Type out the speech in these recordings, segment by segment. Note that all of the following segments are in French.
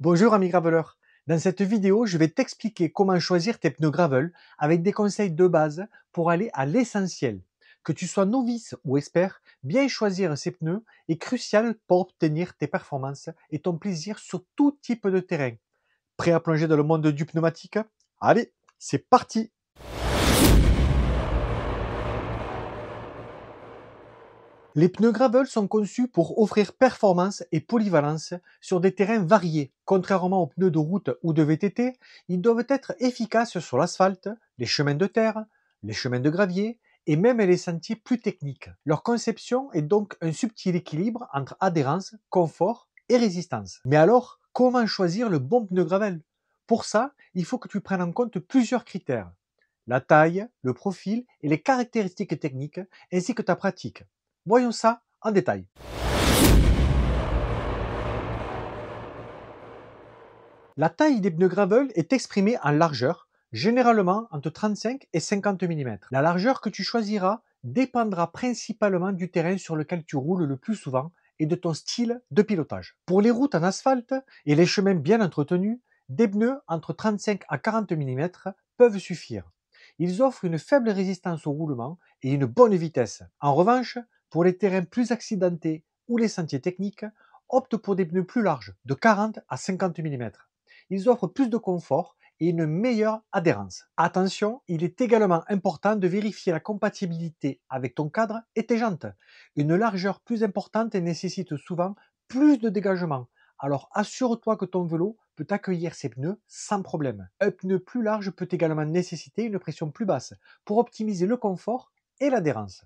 Bonjour amis graveleurs. Dans cette vidéo, je vais t'expliquer comment choisir tes pneus gravel avec des conseils de base pour aller à l'essentiel. Que tu sois novice ou expert, bien choisir ses pneus est crucial pour obtenir tes performances et ton plaisir sur tout type de terrain. Prêt à plonger dans le monde du pneumatique Allez, c'est parti Les pneus gravel sont conçus pour offrir performance et polyvalence sur des terrains variés. Contrairement aux pneus de route ou de VTT, ils doivent être efficaces sur l'asphalte, les chemins de terre, les chemins de gravier et même les sentiers plus techniques. Leur conception est donc un subtil équilibre entre adhérence, confort et résistance. Mais alors, comment choisir le bon pneu gravel Pour ça, il faut que tu prennes en compte plusieurs critères. La taille, le profil et les caractéristiques techniques, ainsi que ta pratique. Voyons ça en détail. La taille des pneus gravel est exprimée en largeur, généralement entre 35 et 50 mm. La largeur que tu choisiras dépendra principalement du terrain sur lequel tu roules le plus souvent et de ton style de pilotage. Pour les routes en asphalte et les chemins bien entretenus, des pneus entre 35 à 40 mm peuvent suffire. Ils offrent une faible résistance au roulement et une bonne vitesse. En revanche, pour les terrains plus accidentés ou les sentiers techniques, opte pour des pneus plus larges, de 40 à 50 mm. Ils offrent plus de confort et une meilleure adhérence. Attention, il est également important de vérifier la compatibilité avec ton cadre et tes jantes. Une largeur plus importante nécessite souvent plus de dégagement, alors assure-toi que ton vélo peut accueillir ces pneus sans problème. Un pneu plus large peut également nécessiter une pression plus basse pour optimiser le confort et l'adhérence.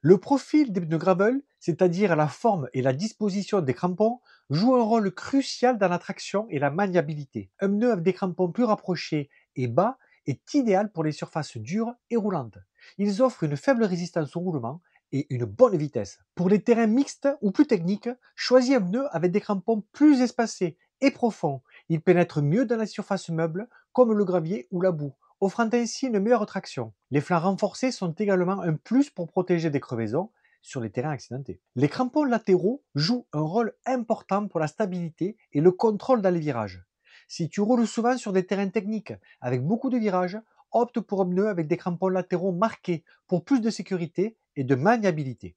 Le profil des pneus gravel, c'est-à-dire la forme et la disposition des crampons, joue un rôle crucial dans la traction et la maniabilité. Un pneu avec des crampons plus rapprochés et bas est idéal pour les surfaces dures et roulantes. Ils offrent une faible résistance au roulement et une bonne vitesse. Pour les terrains mixtes ou plus techniques, choisis un pneu avec des crampons plus espacés et profonds. Ils pénètrent mieux dans la surface meuble, comme le gravier ou la boue, offrant ainsi une meilleure traction. Les flancs renforcés sont également un plus pour protéger des crevaisons sur les terrains accidentés. Les crampons latéraux jouent un rôle important pour la stabilité et le contrôle dans les virages. Si tu roules souvent sur des terrains techniques avec beaucoup de virages, opte pour un pneu avec des crampons latéraux marqués pour plus de sécurité et de maniabilité.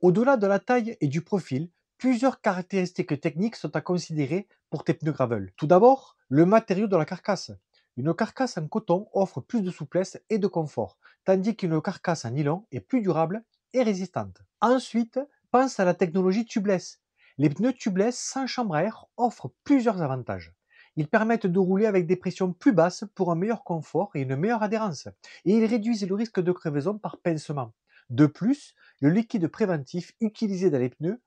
Au-delà de la taille et du profil, plusieurs caractéristiques techniques sont à considérer pour tes pneus gravel. Tout d'abord, le matériau de la carcasse. Une carcasse en coton offre plus de souplesse et de confort, tandis qu'une carcasse en nylon est plus durable et résistante. Ensuite, pense à la technologie tubeless. Les pneus tubeless sans chambre à air offrent plusieurs avantages. Ils permettent de rouler avec des pressions plus basses pour un meilleur confort et une meilleure adhérence, et ils réduisent le risque de crevaison par pincement. De plus, le liquide préventif utilisé dans les pneus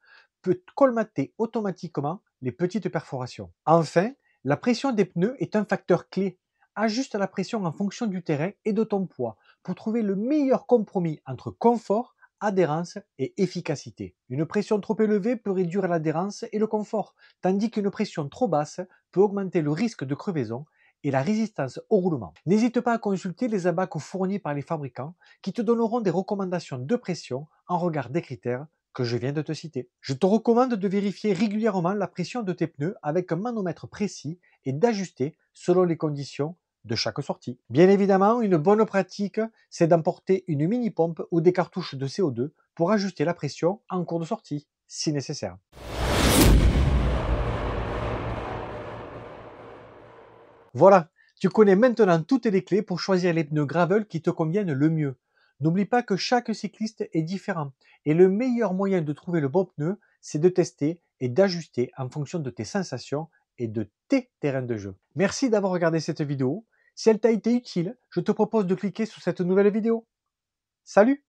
peut colmater automatiquement les petites perforations. Enfin, la pression des pneus est un facteur clé. Ajuste la pression en fonction du terrain et de ton poids pour trouver le meilleur compromis entre confort, adhérence et efficacité. Une pression trop élevée peut réduire l'adhérence et le confort, tandis qu'une pression trop basse peut augmenter le risque de crevaison et la résistance au roulement. N'hésite pas à consulter les abacs fournis par les fabricants qui te donneront des recommandations de pression en regard des critères que je viens de te citer. Je te recommande de vérifier régulièrement la pression de tes pneus avec un manomètre précis et d'ajuster selon les conditions de chaque sortie. Bien évidemment, une bonne pratique, c'est d'emporter une mini-pompe ou des cartouches de CO2 pour ajuster la pression en cours de sortie, si nécessaire. Voilà, tu connais maintenant toutes les clés pour choisir les pneus gravel qui te conviennent le mieux. N'oublie pas que chaque cycliste est différent et le meilleur moyen de trouver le bon pneu, c'est de tester et d'ajuster en fonction de tes sensations et de tes terrains de jeu. Merci d'avoir regardé cette vidéo. Si elle t'a été utile, je te propose de cliquer sur cette nouvelle vidéo. Salut